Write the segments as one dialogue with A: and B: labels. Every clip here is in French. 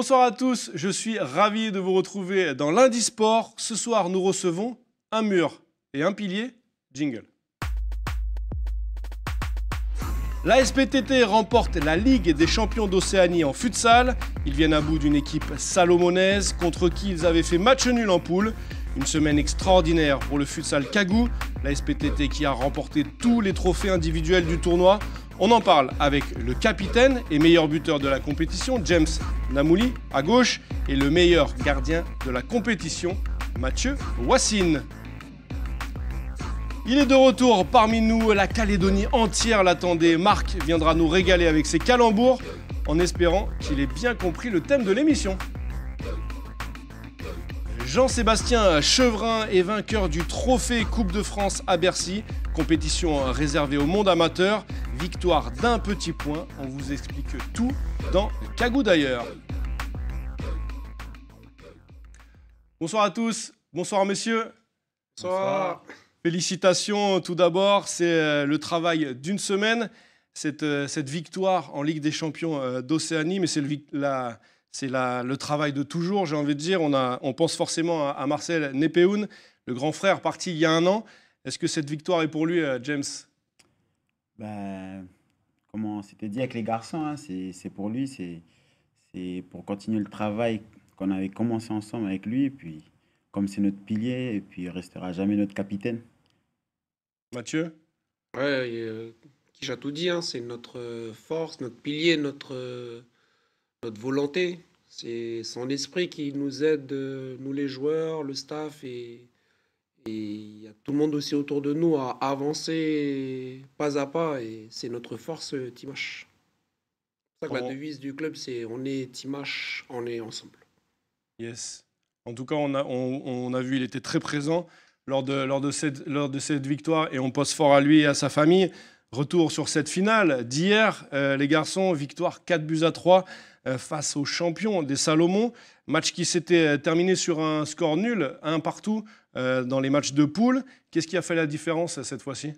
A: Bonsoir à tous, je suis ravi de vous retrouver dans lundi sport. Ce soir, nous recevons un mur et un pilier. Jingle. La SPTT remporte la Ligue des champions d'Océanie en futsal. Ils viennent à bout d'une équipe salomonaise contre qui ils avaient fait match nul en poule. Une semaine extraordinaire pour le futsal Kagou, la SPTT qui a remporté tous les trophées individuels du tournoi. On en parle avec le capitaine et meilleur buteur de la compétition, James Namouli, à gauche, et le meilleur gardien de la compétition, Mathieu Wassine. Il est de retour parmi nous, la Calédonie entière l'attendait. Marc viendra nous régaler avec ses calembours en espérant qu'il ait bien compris le thème de l'émission. Jean-Sébastien Chevrin est vainqueur du trophée Coupe de France à Bercy, compétition réservée au monde amateur victoire d'un petit point. On vous explique tout dans Cagou d'ailleurs. Bonsoir à tous, bonsoir messieurs. Bonsoir. Félicitations tout d'abord, c'est euh, le travail d'une semaine, cette, euh, cette, victoire en Ligue des Champions euh, d'Océanie, mais c'est le, travail de toujours, j'ai envie de dire. On, pense forcément à, Marcel Nepéoun,
B: le grand frère parti il y a un an. Est-ce que cette victoire est pour lui, James ben, comment c'était s'était dit avec les garçons, hein, c'est pour lui, c'est pour continuer le travail qu'on avait commencé ensemble avec lui. Et puis, comme c'est notre pilier, et puis il restera jamais notre capitaine.
C: Mathieu Ouais, euh, qui a tout dit, hein, c'est notre euh, force, notre pilier, notre, euh, notre volonté. C'est son esprit qui nous aide, nous les joueurs, le staff et et il y a tout le monde aussi autour de nous à avancer pas à pas. Et c'est notre force, Timash. C'est ça que la devise du club, c'est on est Timash, on est ensemble.
A: Yes. En tout cas, on a, on, a vu, il était très présent lors de, lors, de cette, lors de cette victoire et on pose fort à lui et à sa famille. Retour sur cette finale d'hier, euh, les garçons, victoire 4 buts à 3 euh, face aux champions des Salomon. Match qui s'était euh, terminé sur un score nul, un partout, euh, dans les matchs de poule. Qu'est-ce qui a fait la différence euh, cette fois-ci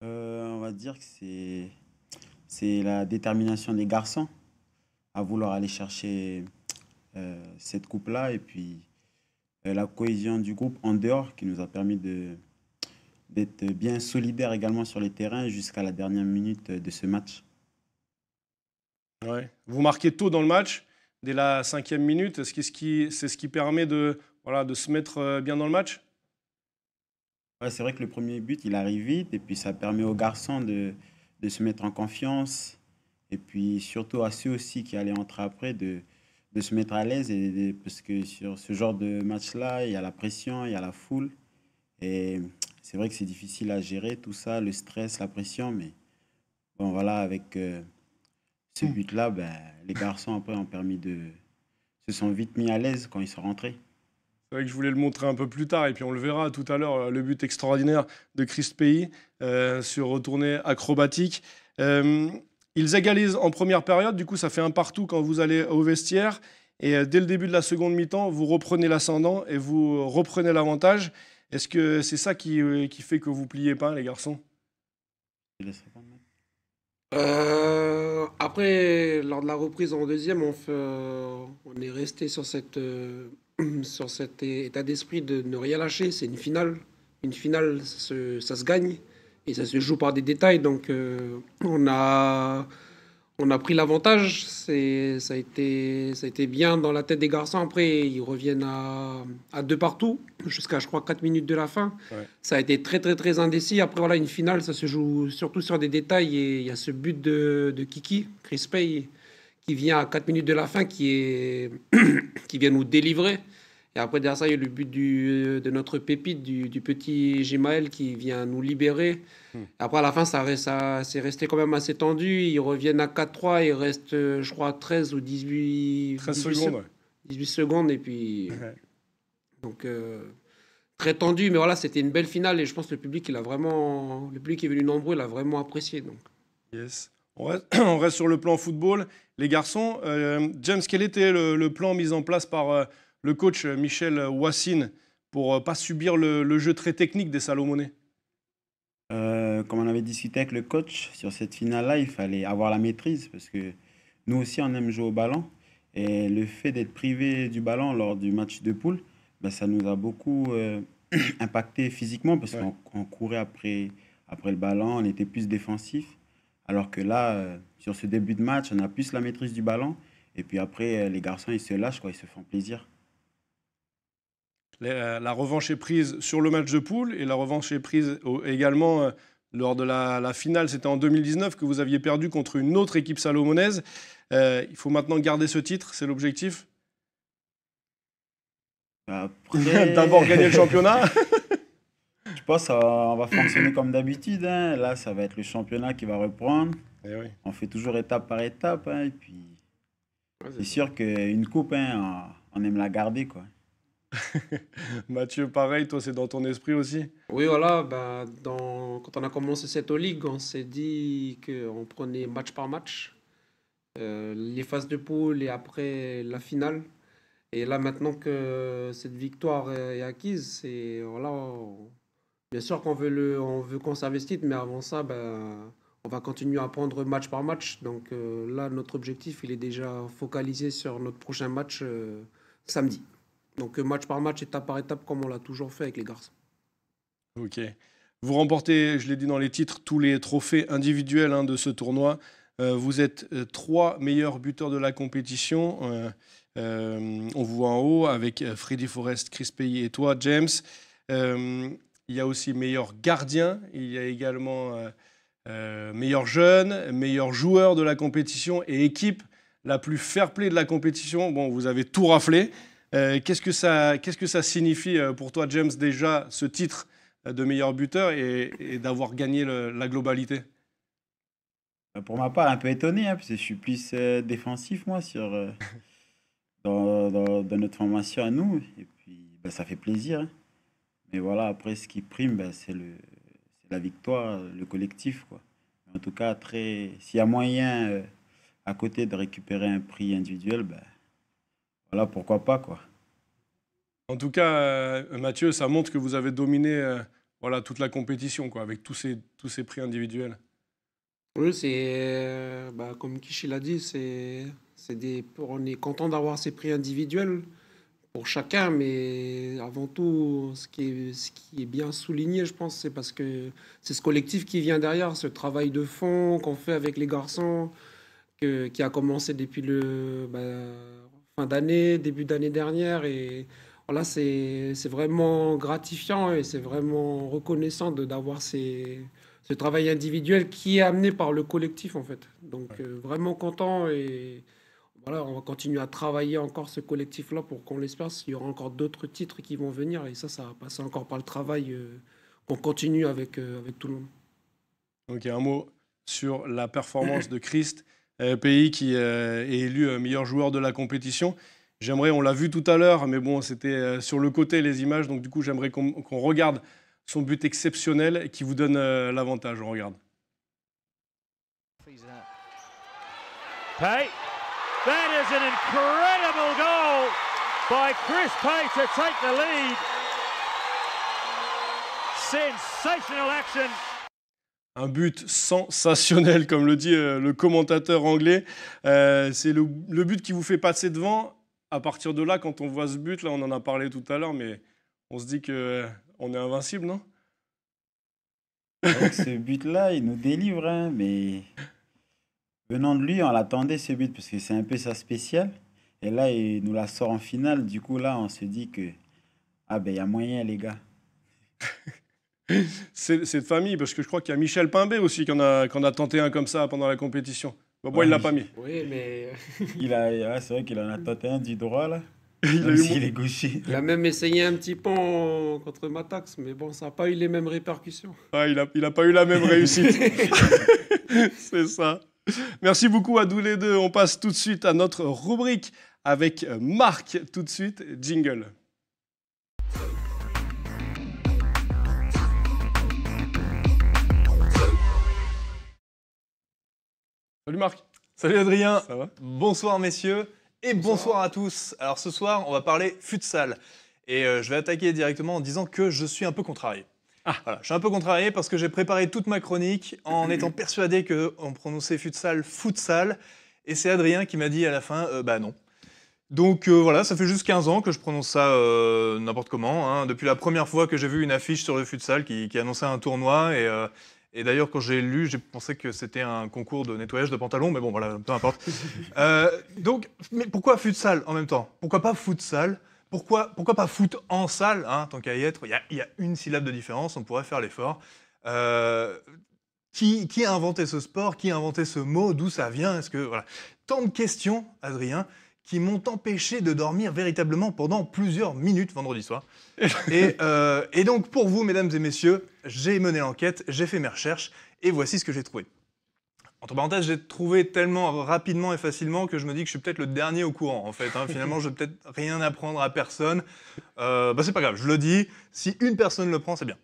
B: On va dire que c'est, la détermination des garçons à vouloir aller chercher cette coupe-là et puis la cohésion du groupe en dehors qui nous a permis d'être bien solidaires également sur les terrains jusqu'à la dernière minute de ce match.
A: Vous marquez tôt dans le match, dès la cinquième minute Est-ce que c'est ce qui, c'est ce qui permet de, voilà, de se mettre euh, bien dans le match
B: C'est vrai que le premier but, il arrive vite et puis ça permet aux garçons de, de se mettre en confiance et puis surtout à ceux aussi qui allaient entrer après de, de se mettre à l'aise parce que sur ce genre de match-là, il y a la pression, il y a la foule et c'est vrai que c'est difficile à gérer tout ça, le stress, la pression, mais bon voilà, avec... Euh, ces buts-là, ben, les garçons après ont permis de se sont vite mis à l'aise quand ils sont rentrés.
C: C'est vrai que je voulais le
A: montrer un peu plus tard et puis on le verra tout à l'heure, euh, le but extraordinaire de Chris Pays euh, sur retournée acrobatique. Euh, ils égalisent en première période, du coup ça fait un partout quand vous allez au vestiaire et dès le début de la seconde mi-temps, vous reprenez l'ascendant et vous reprenez l'avantage. Est-ce que c'est ça qui, fait que vous pliez pas les garçons
C: euh, après, lors de la reprise en deuxième, on, fait, euh, on est resté sur, cette, euh, sur cet état d'esprit de ne rien lâcher. C'est une finale. Une finale, ça se, gagne et ça se joue par des détails. Donc, on a on a pris l'avantage. C'est, ça, a été, bien dans la tête des garçons. Après, ils reviennent à, deux partout, jusqu'à, je crois, quatre minutes de la fin. Ça a été très, très, très indécis. Après, voilà, une finale, ça se joue surtout sur des détails. Et il y a ce but de, Kiki, Chris Pay, qui vient à quatre minutes de la fin, qui vient nous délivrer. Et après, derrière ça, il y a le but euh, de notre pépite, du, petit Gmail qui vient nous libérer. Hmm. Après, à la fin, ça, c'est resté quand même assez tendu. Ils reviennent à 4-3, il reste, euh, je crois, 13 ou 18, 13 18 secondes. 18 secondes, et puis. Donc. Euh, très tendu, mais voilà, c'était une belle finale et je pense que le public, il a vraiment, le public est venu nombreux, il a vraiment apprécié. Donc. Yes. On reste, sur le plan football. Les garçons,
A: James, quel était le, plan mis en place par le coach euh, Michel Wassine pour ne euh, pas subir le, jeu très technique des Salomonais
B: euh, Comme on avait discuté avec le coach sur cette finale-là, il fallait avoir la maîtrise parce que nous aussi, on aime jouer au ballon. Et le fait d'être privé du ballon lors du match de poule, ben, ça nous a beaucoup impacté physiquement parce qu'on courait après, après le ballon, on était plus défensif. Alors que là, sur ce début de match, on a plus la maîtrise du ballon. Et puis après, les garçons, ils se lâchent, quoi, ils se font plaisir.
A: Euh, la, revanche est prise sur le match de poule et la revanche est prise également euh, lors de la, finale, c'était en 2019 que vous aviez perdu contre une autre équipe salomonaise. Euh, il faut maintenant garder ce titre, c'est l'objectif
B: D'abord gagner le championnat Je pense qu'on va fonctionner comme d'habitude. Hein. Là, ça va être le championnat qui va reprendre. Eh on fait toujours étape par étape. Hein, et puis, c'est sûr qu'une coupe, hein, on aime la garder. quoi.
A: Mathieu, pareil, toi, c'est dans ton esprit aussi
C: Oui, voilà. Bah, quand on a commencé cette ligue, on s'est dit qu'on prenait match par match, euh, les phases de poule et après la finale. Et là, maintenant que cette victoire est acquise, c'est bien sûr qu'on veut, le... on veut conserver ce mais avant ça, bah, on va continuer à prendre match par match. Donc euh, là, notre objectif, il est déjà focalisé sur notre prochain match euh, samedi. Donc euh, match par match, étape par étape, comme on l'a toujours fait avec les garçons.
A: Ok. Vous remportez, je l'ai dit dans les titres, tous les trophées individuels hein, de ce tournoi. Euh, vous êtes euh, trois meilleurs buteurs de la compétition. on vous voit en haut avec Freddy Forest, Chris Pay et toi, James. il y a aussi meilleur gardien. Il y a également meilleur jeune, meilleur joueur de la compétition et équipe la plus fair-play de la compétition. Bon, vous avez tout raflé. Euh, qu'est-ce, que ça, qu'est-ce que ça signifie euh, pour toi, James, déjà ce titre euh, de meilleur buteur et, d'avoir gagné la
B: globalité Pour ma part, un peu étonné, hein, parce que je suis plus défensif, moi, sur, dans, notre formation à nous. Et puis, bah, ça fait plaisir. Hein. Mais voilà, après, ce qui prime, bah, c'est, le, c'est la victoire, le collectif. Quoi. En tout cas, très, s'il y a moyen, à côté de récupérer un prix individuel, ben, voilà, pourquoi pas, quoi.
A: En tout cas, euh, Mathieu, ça montre que vous avez dominé euh, voilà, toute la compétition, quoi, avec tous ces, tous ces prix
C: individuels. Oui, c'est euh, bah, comme Kishi l'a dit, c'est, c'est des, on est content d'avoir ces prix individuels pour chacun, mais avant tout, ce qui est, ce qui est bien souligné, je pense, c'est parce que c'est ce collectif qui vient derrière, ce travail de fond qu'on fait avec les garçons, que, qui a commencé depuis le. Bah, d'année, début d'année dernière. Et voilà, c'est vraiment gratifiant et c'est vraiment reconnaissant d'avoir ce travail individuel qui est amené par le collectif en fait. Donc euh, vraiment content et voilà, on va continuer à travailler encore ce collectif-là pour qu'on l'espère. Il y aura encore d'autres titres qui vont venir et ça, ça va passer encore par le travail euh, qu'on continue avec, euh, avec tout le monde.
A: Donc il y a un mot sur la performance de Christ. Euh, pays qui euh, est élu euh, meilleur joueur de la compétition. J'aimerais, on l'a vu tout à l'heure, mais bon, c'était sur le côté les images, donc du coup, j'aimerais qu'on regarde son but exceptionnel qui vous donne l'avantage. On regarde. That is an Chris action un but sensationnel, comme le dit euh, le commentateur anglais. Euh, c'est le, but qui vous fait passer devant. À partir de là, quand on voit ce but, là, on en a parlé tout à l'heure, mais on se dit que euh, on est invincible, non
B: ah Ce but-là, il nous délivre, hein, mais venant de lui, on l'attendait ce but parce que c'est un peu sa spéciale. Et là, il nous la sort en finale. Du coup, là, on se dit que ah ben il y a moyen, les gars. c'est de famille, parce que je crois qu'il y a Michel
A: Pimbé aussi qu'on a, tenté un comme ça pendant la compétition. Bon, il il l'a pas mis.
B: Oui, mais. il a, c'est vrai qu'il en a tenté un du droit, là. Il a, il, a, même essayé un petit
C: pont contre Matax, mais bon, ça n'a pas eu les mêmes répercussions.
B: Ah, il n'a a pas eu la même réussite.
A: C'est ça. Merci beaucoup à tous les deux. On passe tout de suite à notre rubrique avec Marc. Tout de suite, jingle.
D: Salut Marc. Salut Adrien. bonsoir messieurs et bonsoir. à tous. Alors ce soir, on va parler futsal. Et euh, je vais attaquer directement en disant que je suis un peu contrarié. Ah. Voilà, je suis un peu contrarié parce que j'ai préparé toute ma chronique en étant persuadé qu'on prononçait futsal futsal. Et c'est Adrien qui m'a dit à la fin, euh, bah non. Donc euh, voilà, ça fait juste 15 ans que je prononce ça n'importe comment. Hein. depuis la première fois que j'ai vu une affiche sur le futsal qui, qui annonçait un tournoi et, et d'ailleurs, quand j'ai lu, j'ai pensé que c'était un concours de nettoyage de pantalons, mais bon, voilà, peu importe. euh, donc, mais pourquoi futsal en même temps Pourquoi pas futsal pourquoi, pourquoi pas foot en salle, hein, tant qu'à y être Il y, a une syllabe de différence, on pourrait faire l'effort. Euh, qui, qui, a inventé ce sport Qui a inventé ce mot D'où ça vient Est-ce que voilà Tant de questions, Adrien qui m'ont empêché de dormir véritablement pendant plusieurs minutes vendredi soir. Euh, et, donc pour vous, mesdames et messieurs, j'ai mené l'enquête, j'ai fait mes recherches, et voici ce que j'ai trouvé. Entre parenthèses, j'ai trouvé tellement rapidement et facilement que je me dis que je suis peut-être le dernier au courant. En fait, hein. finalement, je vais peut-être rien apprendre à personne. Euh, bah, c'est pas grave, je le dis. Si une personne le prend, c'est bien.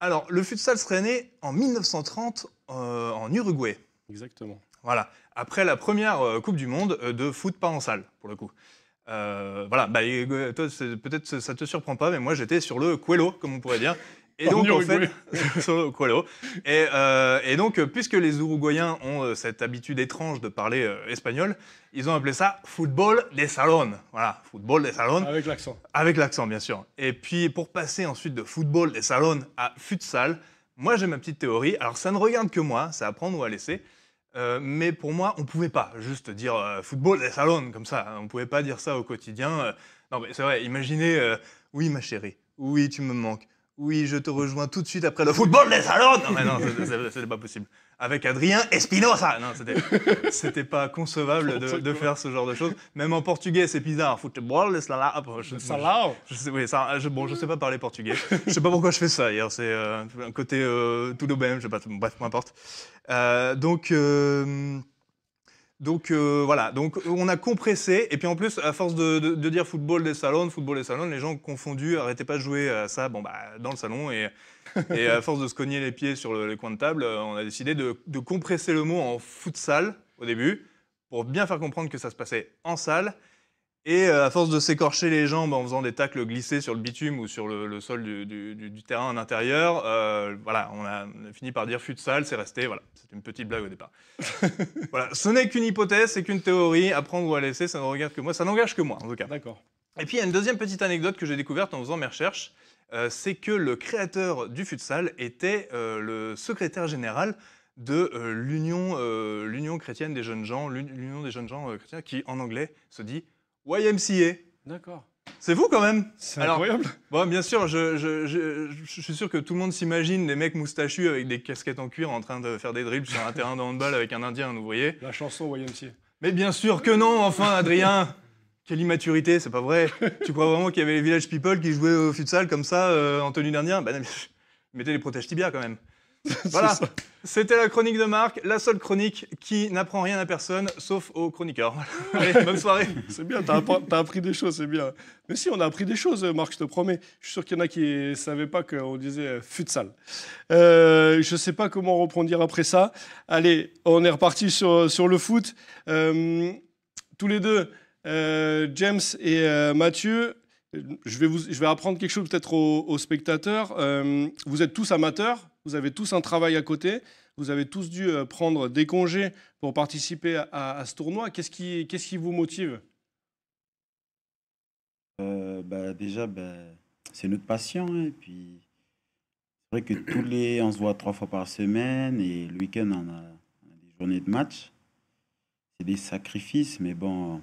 D: Alors, le futsal serait né en 1930 euh, en Uruguay. Exactement. Voilà. Après la première euh, Coupe du Monde euh, de foot pas en salle, pour le coup. Euh, voilà, bah, peut-être ça te surprend pas, mais moi j'étais sur le Coelho, comme on pourrait dire. Et donc, Et, donc, puisque les Uruguayens ont cette habitude étrange de parler espagnol, ils ont appelé ça football des salons. Voilà, football des salons. Avec l'accent. Avec l'accent, bien sûr. Et puis, pour passer ensuite de football des salons à futsal, moi j'ai ma petite théorie. Alors, ça ne regarde que moi, c'est à prendre ou à laisser. Euh, mais pour moi, on ne pouvait pas juste dire euh, football et salon comme ça. On ne pouvait pas dire ça au quotidien. Euh. non, mais c'est vrai, imaginez, oui, ma chérie, oui, tu me manques, oui, je te rejoins tout de suite après le football des salons. Non, mais non, c'était pas possible. Avec Adrien Espinosa. Ah non, c'était pas concevable de, de, faire ce genre de choses. Même en portugais, c'est bizarre. Football des ah, salons. Je, sais, oui, ça, je, bon, je sais pas parler portugais. Je sais pas pourquoi je fais ça. Hier, c'est euh, un côté euh, tout de même. Je sais pas. Bref, peu importe. Euh, donc. Donc euh, voilà, donc on a compressé, et puis en plus, à force de, dire football des salons, football des salons, les gens confondus, arrêtaient pas de jouer à ça bah, dans le salon, et, à force de se cogner les pieds sur le, les coins de table, on a décidé de, de compresser le mot en futsal au début, pour bien faire comprendre que ça se passait en salle, et euh, à force de s'écorcher les jambes en faisant des tacles glissés sur le bitume ou sur le, sol du, terrain en intérieur, euh, voilà, on a, fini par dire futsal, c'est resté, voilà, c'est une petite blague au départ. voilà, ce n'est qu'une hypothèse, c'est qu'une théorie, à prendre ou à laisser, ça ne regarde que moi, ça n'engage que moi en tout cas. D'accord. Et puis il y a une deuxième petite anecdote que j'ai découverte en faisant mes recherches, euh, c'est que le créateur du futsal était le secrétaire général de l'union, l'union chrétienne des jeunes gens, l'union des jeunes gens chrétiens, qui en anglais se dit YMCA. D'accord. C'est vous quand même C'est incroyable bien sûr, je, suis sûr que tout le monde s'imagine des mecs moustachus avec des casquettes en cuir en train de faire des dribbles sur un terrain de handball avec un indien, vous ouvrier. La chanson YMCA. Mais bien sûr que non, enfin, Adrien Quelle immaturité, c'est pas vrai Tu crois vraiment qu'il y avait les village people qui jouaient au futsal comme ça euh, en tenue d'Indien Ben, mettez les protèges tibia quand même voilà, c'était la chronique de Marc, la seule chronique qui n'apprend rien à personne, sauf aux chroniqueurs. bonne soirée. C'est bien, t'as appris, des choses, c'est bien. Mais si, on a appris des choses, Marc, je te promets. Je suis sûr qu'il y en
A: a qui ne savaient pas qu'on disait euh, futsal. Euh, je ne sais pas comment reprendre après ça. Allez, on est reparti sur, le foot. Euh, tous les deux, euh, James et Mathieu, je vais, apprendre quelque chose peut-être aux, spectateurs. vous êtes tous amateurs, vous avez tous un travail à côté. Vous avez tous dû euh, prendre des congés pour participer à, ce tournoi. Qu'est-ce qui, qu'est-ce qui vous motive
B: euh, bah, Déjà, bah, c'est notre passion. Hein, et puis, c'est vrai que tous les, on se voit trois fois par semaine et le week-end, on a, des journées de match. C'est des sacrifices, mais bon,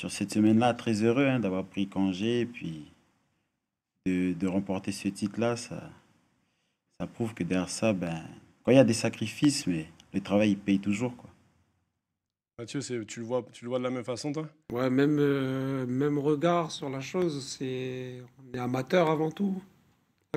B: sur cette semaine-là, très heureux hein, d'avoir pris congé et puis de, de remporter ce titre-là, ça, ça prouve que derrière ça, ben, quand il y a des sacrifices, mais le travail, il paye toujours. Quoi.
C: Mathieu, tu le, vois, tu le vois de la même façon, toi Ouais, même, euh, même regard sur la chose. C'est, on est amateur avant tout.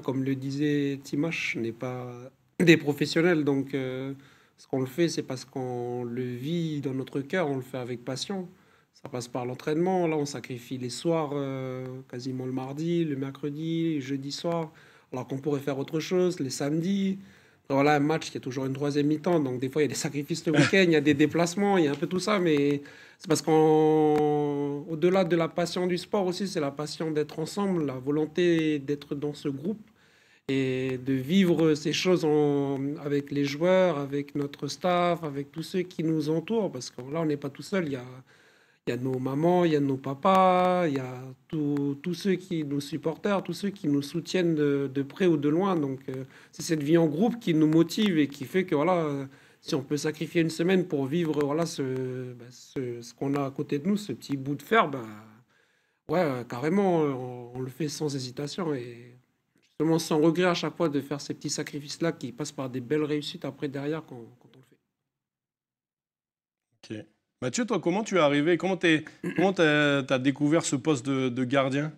C: Comme le disait Timash, on n'est pas des professionnels. Donc, euh, ce qu'on le fait, c'est parce qu'on le vit dans notre cœur, on le fait avec passion. Ça passe par l'entraînement. Là, on sacrifie les soirs, euh, quasiment le mardi, le mercredi, jeudi soir alors qu'on pourrait faire autre chose les samedis. voilà, un match qui est toujours une troisième mi-temps, donc des fois il y a des sacrifices le week-end, il y a des déplacements, il y a un peu tout ça, mais c'est parce qu'au-delà de la passion du sport aussi, c'est la passion d'être ensemble, la volonté d'être dans ce groupe et de vivre ces choses avec les joueurs, avec notre staff, avec tous ceux qui nous entourent, parce que là on n'est pas tout seul, il y a il y a nos mamans, il y a nos papas, il y a tous ceux qui nous supportent, tous ceux qui nous soutiennent de, près ou de loin. Donc, euh, c'est cette vie en groupe qui nous motive et qui fait que voilà, si on peut sacrifier une semaine pour vivre voilà, ce, bah, ce, qu'on a à côté de nous, ce petit bout de fer, ben ouais, carrément, on, le fait sans hésitation. Et justement, sans regret à chaque fois de faire ces petits sacrifices-là qui passent par des belles réussites après derrière quand, quand on le fait. Ok. Mathieu, toi, comment tu es
A: arrivé Comment tu as découvert ce poste de, gardien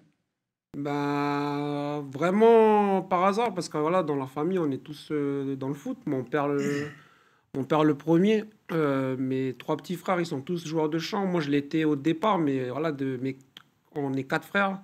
C: bah, Vraiment par hasard, parce que voilà, dans la famille, on est tous euh, dans le foot. Mon père, le, mon père le premier, euh, mes trois petits frères, ils sont tous joueurs de champ. Moi, je l'étais au départ, mais voilà, on est quatre frères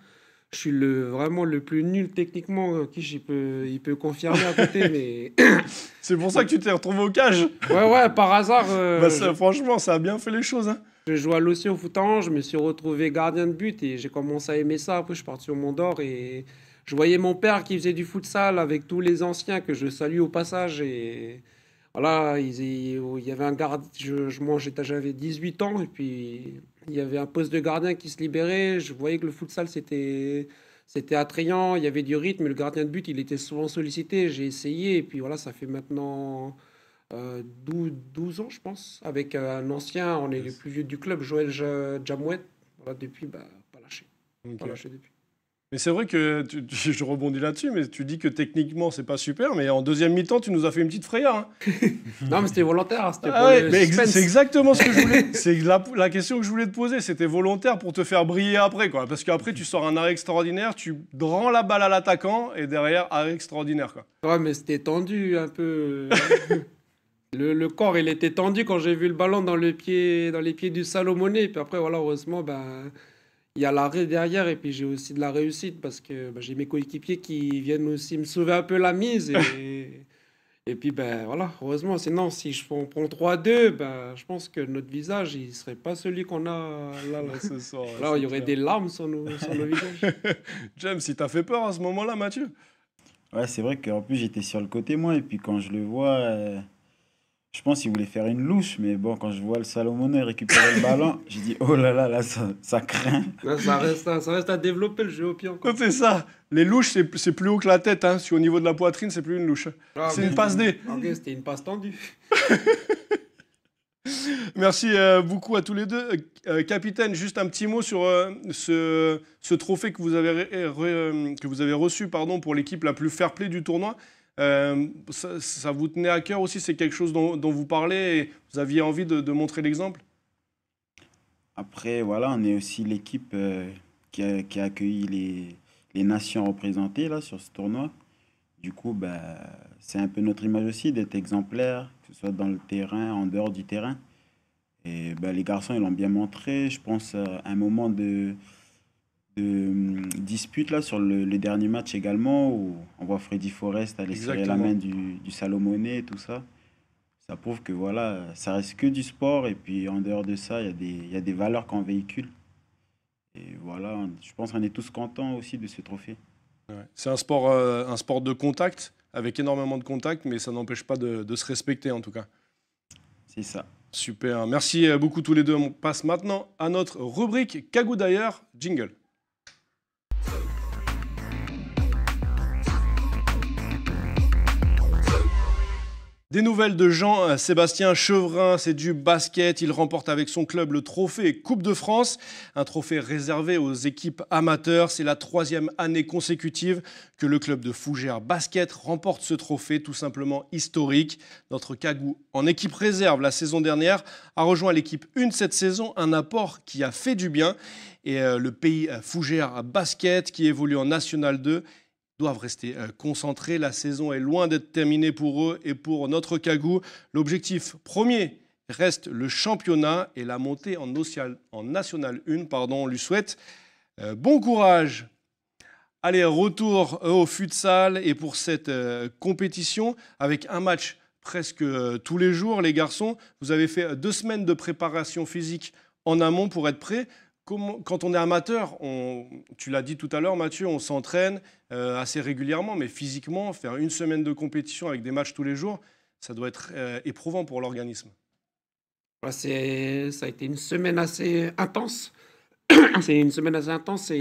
C: je suis le, vraiment le plus nul techniquement euh, qui je peux, il peut confirmer à côté. mais C'est pour ça que tu t'es retrouvé au cage Ouais, ouais, par hasard. Euh, bah, franchement, ça a bien fait les choses. Hein. Je jouais à l'Océan au foot je me suis retrouvé gardien de but et j'ai commencé à aimer ça. Après, je suis parti au Mont-d'Or et je voyais mon père qui faisait du futsal avec tous les anciens que je salue au passage. Et voilà, il y avait un garde. Je, moi, j'avais 18 ans et puis il y avait un poste de gardien qui se libérait. Je voyais que le futsal, c'était c'était attrayant. Il y avait du rythme. Le gardien de but, il était souvent sollicité. J'ai essayé. Et puis voilà, ça fait maintenant 12, euh, ans, je pense, avec un ancien. On est le plus vieux du club, Joël Jamouet. depuis, bah, pas lâché. Pas lâché depuis.
A: Mais c'est vrai que je rebondis là-dessus, mais tu dis que techniquement c'est pas super, mais en deuxième mi-temps tu nous as fait une petite frayeur. Hein.
C: non, mais c'était volontaire. Hein, c'était ah ouais, c'est
A: exactement ce que je voulais. c'est la, question que je voulais te poser. C'était volontaire pour te faire briller après, quoi. Parce qu'après tu sors un arrêt extraordinaire, tu rends
C: la balle à l'attaquant et derrière arrêt extraordinaire, quoi. Ouais, mais c'était tendu un peu. le, corps, il était tendu quand j'ai vu le ballon dans le pied, dans les pieds du Et Puis après, voilà, heureusement, ben il y a l'arrêt derrière et puis j'ai aussi de la réussite parce que bah, j'ai mes coéquipiers qui viennent aussi me sauver un peu la mise. Et, puis ben voilà, heureusement, sinon si je prends prend 3-2, ben, je pense que notre visage, il serait pas celui qu'on a là, là. ce soir. Là, il y aurait des larmes sur nos, visages. James, si t'as fait
B: peur à ce moment-là, Mathieu Ouais, c'est vrai qu'en plus j'étais sur le côté moi et puis quand je le vois... Euh, je pense qu'il voulait faire une louche, mais bon, quand je vois le Salomonet récupérer le ballon, j'ai dit oh là là, là, ça, craint.
C: ça, reste à, développer le jeu au pied quoi C'est ça.
A: Les louches, c'est plus haut que la tête. Hein. Si au niveau de la poitrine, c'est plus une louche. Ah, c'est une passe D. c'était
C: une passe tendue.
A: Merci euh, beaucoup à tous les deux. Euh, euh, capitaine, juste un petit mot sur ce, trophée que vous avez, que vous avez reçu pardon, pour l'équipe la plus fair-play du tournoi. Euh, ça, vous tenait à cœur aussi, c'est quelque chose dont, vous parlez et vous aviez envie de, montrer l'exemple
B: Après, voilà, on est aussi l'équipe euh, qui, a, accueilli les, nations représentées là, sur ce tournoi. Du coup, ben, c'est un peu notre image aussi d'être exemplaire, que ce soit dans le terrain, en dehors du terrain. Et bah, les garçons, ils l'ont bien montré. Je pense euh, un moment de de hum, dispute là sur le, le, dernier match également où on voit Freddy Forest aller serrer la main du, du Salomonet et tout ça. Ça prouve que voilà, ça reste que du sport et puis en dehors de ça, il y, y, a des valeurs qu'on véhicule. Et voilà, je pense qu'on est tous contents aussi de ce trophée.
A: C'est un, sport, euh, un sport de contact, avec énormément de contact, mais ça n'empêche pas de, de se respecter en tout cas. C'est ça. Super, merci euh, beaucoup tous les deux. On passe maintenant à notre rubrique Cagou d'ailleurs, jingle. Des nouvelles de Jean-Sébastien euh, Chevrin, c'est du basket. Il remporte avec son club le trophée Coupe de France, un trophée réservé aux équipes amateurs. C'est la troisième année consécutive que le club de Fougères Basket remporte ce trophée, tout simplement historique. Notre Cagou, en équipe réserve la saison dernière, a rejoint l'équipe une cette saison, un apport qui a fait du bien. Et euh, le pays euh, Fougères Basket, qui évolue en National 2, doivent rester euh, concentrés. La saison est loin d'être terminée pour eux et pour notre Cagou. L'objectif premier reste le championnat et la montée en, en National 1. Pardon, on lui souhaite euh, bon courage. Allez, retour euh, au futsal et pour cette compétition avec un match presque tous les jours. Les garçons, vous avez fait deux semaines de préparation physique en amont pour être prêts quand on est amateur, on, tu l'as dit tout à l'heure Mathieu, on s'entraîne euh, assez régulièrement, mais physiquement, faire une semaine de compétition avec des matchs tous les jours, ça doit
C: être euh, éprouvant pour l'organisme. ça a été une semaine assez intense. C'est une semaine assez intense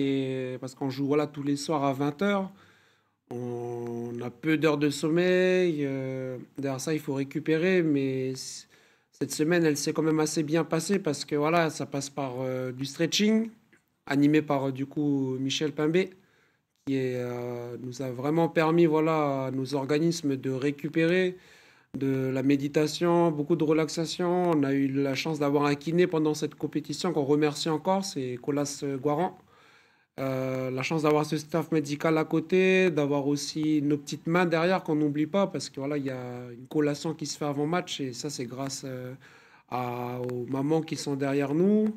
C: parce qu'on joue voilà, tous les soirs à 20h. On a peu d'heures de sommeil. Euh, derrière ça, il faut récupérer, mais cette semaine, elle s'est quand même assez bien passée parce que voilà, ça passe par euh, du stretching, animé par euh, du coup Michel Pimbé, qui euh, nous a vraiment permis voilà, à nos organismes de récupérer de la méditation, beaucoup de relaxation. On a eu la chance d'avoir un kiné pendant cette compétition qu'on remercie encore, c'est Colas Guaran euh, la chance d'avoir ce staff médical à côté, d'avoir aussi nos petites mains derrière qu'on n'oublie pas parce que voilà, il y a une collation qui se fait avant match et ça c'est grâce euh, à, aux mamans qui sont derrière nous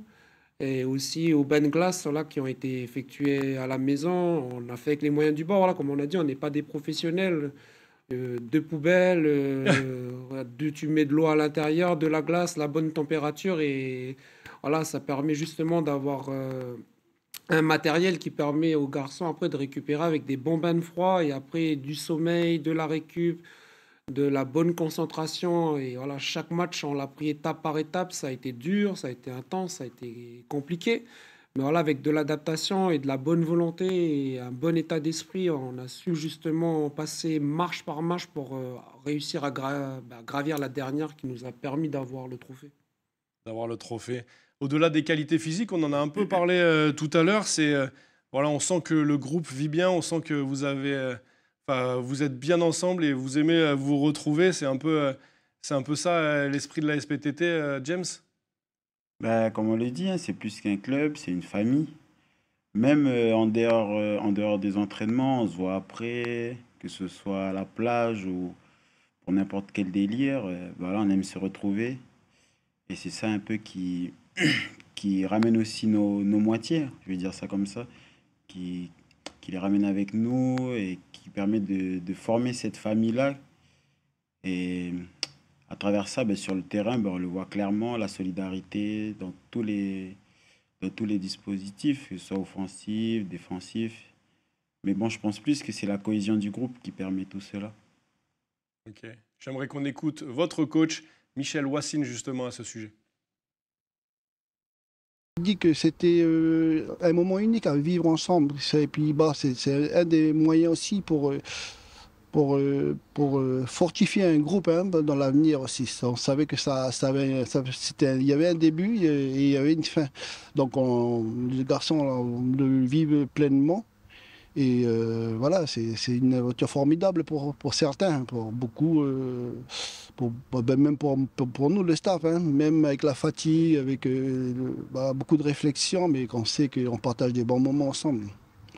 C: et aussi aux bains de glace là, qui ont été effectués à la maison. On a fait avec les moyens du bord, voilà, comme on a dit, on n'est pas des professionnels. Euh, deux poubelles, euh, tu mets de l'eau à l'intérieur, de la glace, la bonne température et voilà, ça permet justement d'avoir un matériel qui permet aux garçons après de récupérer avec des bons bains de froid et après du sommeil, de la récup, de la bonne concentration. Et voilà, chaque match, on l'a pris étape par étape. Ça a été dur, ça a été intense, ça a été compliqué. Mais voilà, avec de l'adaptation et de la bonne volonté et un bon état d'esprit, on a su justement passer marche par marche pour euh, réussir à, à bah, gravir la dernière qui nous a permis d'avoir le trophée.
A: D'avoir le trophée au-delà des qualités physiques, on en a un peu parlé euh, tout à l'heure. C'est euh, voilà, on sent que le groupe vit bien, on sent que vous avez, euh, vous êtes bien ensemble et vous aimez vous retrouver. C'est un peu, c'est un peu ça l'esprit de la SPTT, James.
B: Bah, comme on l'a dit, hein, c'est plus qu'un club, c'est une famille. Même en dehors, en dehors des entraînements, on se voit après, que ce soit à la plage ou pour n'importe quel délire. voilà, on aime se retrouver. Et c'est ça un peu qui, qui ramène aussi nos, nos, moitiés, je vais dire ça comme ça, qui, qui les ramène avec nous et qui permet de, de former cette famille-là. Et à travers ça, ben, sur le terrain, ben, on le voit clairement, la solidarité dans tous les, tous les dispositifs, que ce soit offensif, défensif. Mais bon, je pense plus que c'est la cohésion du groupe qui permet tout cela.
A: Ok. J'aimerais qu'on écoute votre coach, Michel Wassine, justement, à ce sujet dit que c'était euh, un moment unique à vivre ensemble. Et puis bah, c'est un des moyens aussi pour, euh, pour, euh, pour fortifier un groupe hein, dans l'avenir aussi. On savait que ça, ça, il y avait un début et il y avait une fin. Donc les garçons le vivent pleinement. Et euh, voilà, c'est une aventure formidable pour, certains, pour beaucoup, euh, ben, même pour, nous, le staff, hein. même avec la fatigue, avec euh, bah, beaucoup de réflexion, mais qu'on sait qu'on partage des bons moments ensemble.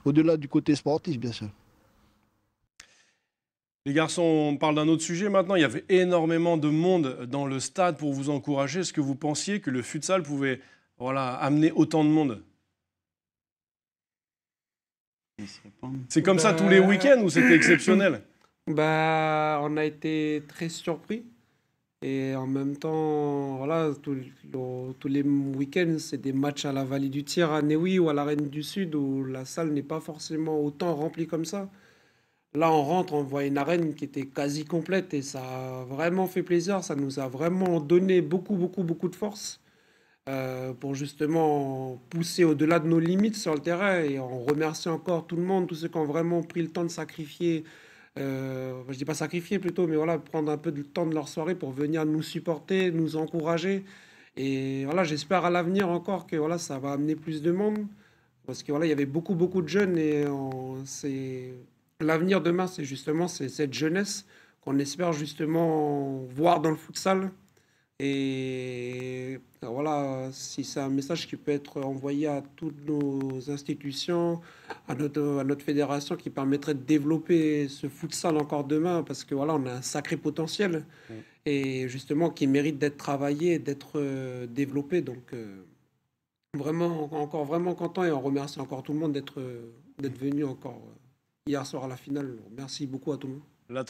A: Au-delà du côté sportif, bien sûr. Les garçons, on parle d'un autre sujet maintenant. Il y avait énormément de monde dans le stade pour vous encourager. Est-ce que vous pensiez que le futsal pouvait voilà, amener autant de monde c'est comme ça bah, tous les week-ends ou c'était exceptionnel
C: Bah, on a été très surpris. Et en même temps, voilà, tous, les week-ends, c'est des matchs à la Vallée du Tir, à Neuilly ou à l'Arène du Sud, où la salle n'est pas forcément autant remplie comme ça. Là, on rentre, on voit une arène qui était quasi complète et ça a vraiment fait plaisir. Ça nous a vraiment donné beaucoup, beaucoup, beaucoup de force. Euh, pour justement pousser au-delà de nos limites sur le terrain. Et on remercie encore tout le monde, tous ceux qui ont vraiment pris le temps de sacrifier. Euh, je dis pas sacrifier plutôt, mais voilà, prendre un peu de temps de leur soirée pour venir nous supporter, nous encourager. Et voilà, j'espère à l'avenir encore que voilà, ça va amener plus de monde. Parce que voilà, il y avait beaucoup, beaucoup de jeunes et l'avenir demain, c'est justement cette jeunesse qu'on espère justement voir dans le futsal. Et euh, voilà, si c'est un message qui peut être envoyé à toutes nos institutions, à notre, à notre fédération, qui permettrait de développer ce futsal encore demain, parce que voilà, on a un sacré potentiel, mm. et justement qui mérite d'être travaillé, d'être euh, développé. Donc, euh, vraiment, encore vraiment content, et on remercie encore tout le monde d'être d'être venu encore hier soir à la finale. Merci beaucoup à tout le monde.
A: La,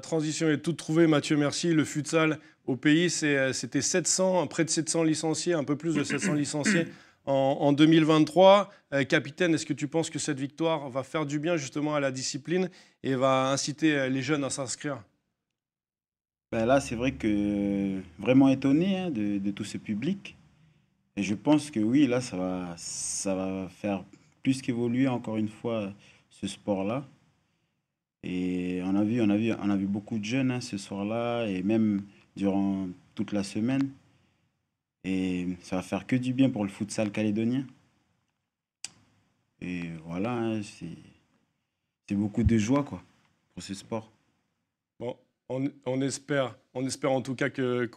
A: transition est toute trouvée, Mathieu, merci. Le futsal au pays, euh, c'était 700, près de 700 licenciés, un peu plus de 700 licenciés en, 2023. Euh, capitaine, est-ce que tu penses que cette victoire va faire du bien justement à la discipline et va inciter euh, les jeunes à s'inscrire
B: ben Là, c'est vrai que vraiment étonné hein, de, tout ce public. Et je pense que oui, là, ça va faire plus qu'évoluer encore une fois ce sport-là et on a vu, on a vu, on a vu beaucoup de jeunes hein, ce soir-là et même durant toute la semaine. Et ça va faire que du bien pour le futsal calédonien. Et voilà, hein, c'est beaucoup de joie quoi, pour ce sport.
A: Bon, on, espère, on espère en tout cas que,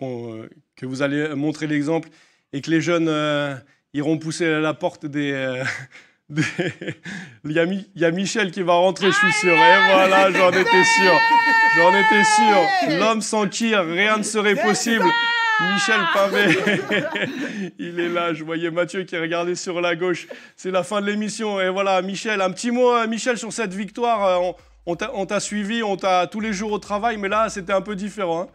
A: que vous allez montrer l'exemple et que les jeunes euh, iront pousser la porte des, euh, il, y a Michel qui va rentrer, je suis sûr. Et voilà, j'en étais sûr. J'en étais sûr. L'homme sans qui rien ne serait possible. Michel Pavé, il est là. Je voyais Mathieu qui regardait sur la gauche. C'est la fin de l'émission. Et voilà, Michel, un petit mot, euh, Michel, sur cette victoire. Euh, on, t'a suivi, on t'a tous les jours au travail, mais là, c'était un peu différent. Hein.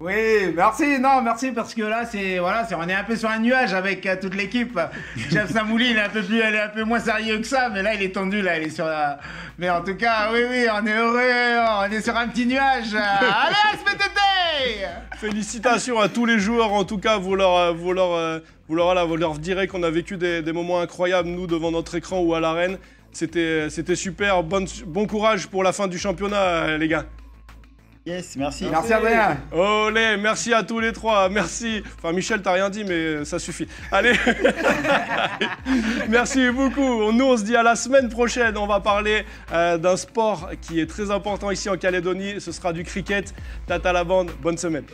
C: Oui, merci, non, merci parce que là, c'est voilà, c'est on est un peu sur un nuage avec euh, toute l'équipe. Jeff Samouli, il est un peu elle est un peu moins sérieux que ça, mais là, il est tendu, là, il est sur la. Mais en tout cas, oui, oui, on est heureux, on est sur un petit nuage. Allez,
B: Day
A: Félicitations à tous les joueurs, en tout cas, vous leur, euh, leur, euh, vous leur, direz qu'on a vécu des, moments incroyables nous devant notre écran ou à l'arène. C'était, c'était super. bon courage pour la fin du championnat, les gars merci. Merci Olé, merci à tous les trois. Merci. Enfin, Michel, t'as rien dit, mais euh, ça suffit. Allez. merci beaucoup. Nous, on se dit à la semaine prochaine. On va parler euh, d'un sport qui est très important ici en Calédonie. Ce sera du cricket. Tata la bande. Bonne semaine.